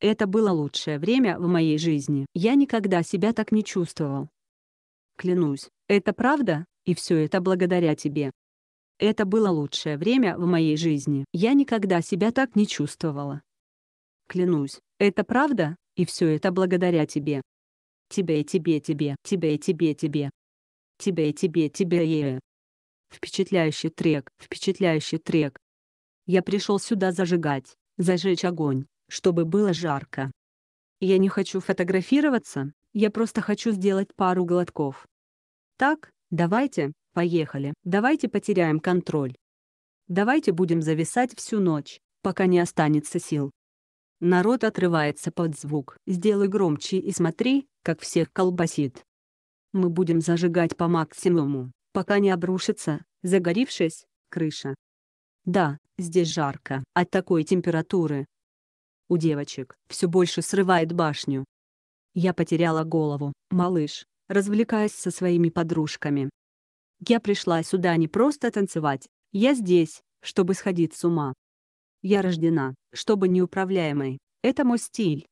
Это было лучшее время в моей жизни. Я никогда себя так не чувствовал. Клянусь, это правда, и все это благодаря тебе. Это было лучшее время в моей жизни. Я никогда себя так не чувствовала. Клянусь, это правда, и все это благодаря тебе. Тебе и тебе тебе, тебе и тебе тебе. Тебе и тебе тебе е. Впечатляющий трек, впечатляющий трек. Я пришел сюда зажигать, зажечь огонь, чтобы было жарко. Я не хочу фотографироваться, я просто хочу сделать пару глотков. Так, давайте, поехали, давайте потеряем контроль. Давайте будем зависать всю ночь, пока не останется сил. Народ отрывается под звук. Сделай громче и смотри, как всех колбасит. Мы будем зажигать по максимуму, пока не обрушится, загоревшись, крыша. Да, здесь жарко. От такой температуры, у девочек все больше срывает башню. Я потеряла голову, малыш, развлекаясь со своими подружками. Я пришла сюда не просто танцевать, я здесь, чтобы сходить с ума. Я рождена, чтобы неуправляемой, это мой стиль.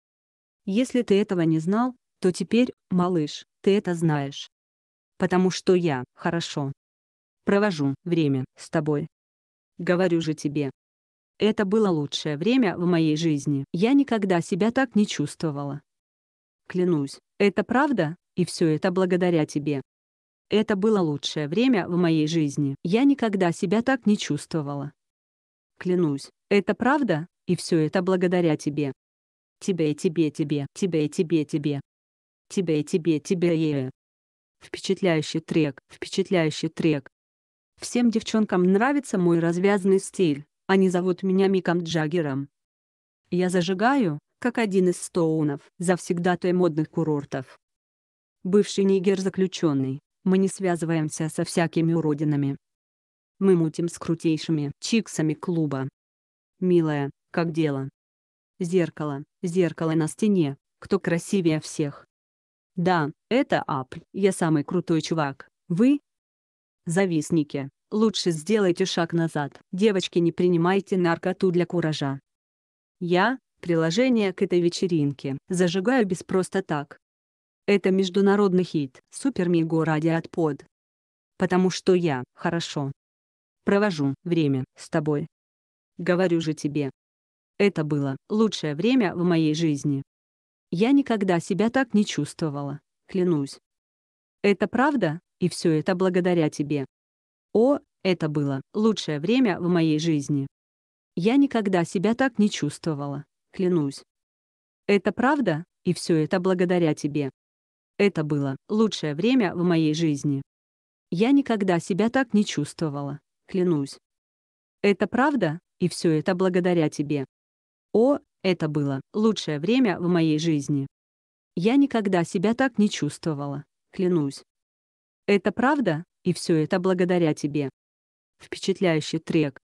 Если ты этого не знал, то теперь, малыш, ты это знаешь. Потому что я, хорошо, провожу время с тобой. Говорю же тебе, это было лучшее время в моей жизни. Я никогда себя так не чувствовала. Клянусь, это правда, и все это благодаря тебе. Это было лучшее время в моей жизни. Я никогда себя так не чувствовала. Клянусь, это правда, и все это благодаря тебе. Тебе и тебе тебе, тебе и тебе тебе. Тебе и тебе тебе е. Впечатляющий трек, впечатляющий трек. Всем девчонкам нравится мой развязный стиль. Они зовут меня Миком Джаггером. Я зажигаю, как один из стоунов, завсегдатой модных курортов. Бывший нигер-заключенный, мы не связываемся со всякими уродинами. Мы мутим с крутейшими чиксами клуба. Милая, как дело? Зеркало, зеркало на стене, кто красивее всех. Да, это Ап, я самый крутой чувак, вы? Завистники лучше сделайте шаг назад. Девочки не принимайте наркоту для куража. Я, приложение к этой вечеринке, зажигаю без просто так. Это международный хит «Супер Миго Радиат Под». Потому что я, хорошо. Провожу время с тобой. Говорю же тебе. Это было лучшее время в моей жизни. Я никогда себя так не чувствовала, клянусь. Это правда, и все это благодаря тебе. О, это было лучшее время в моей жизни. Я никогда себя так не чувствовала, клянусь. Это правда, и все это благодаря тебе. Это было лучшее время в моей жизни. Я никогда себя так не чувствовала, клянусь. Это правда, и все это благодаря тебе. О, это было лучшее время в моей жизни. Я никогда себя так не чувствовала, клянусь. Это правда, и все это благодаря тебе. Впечатляющий трек.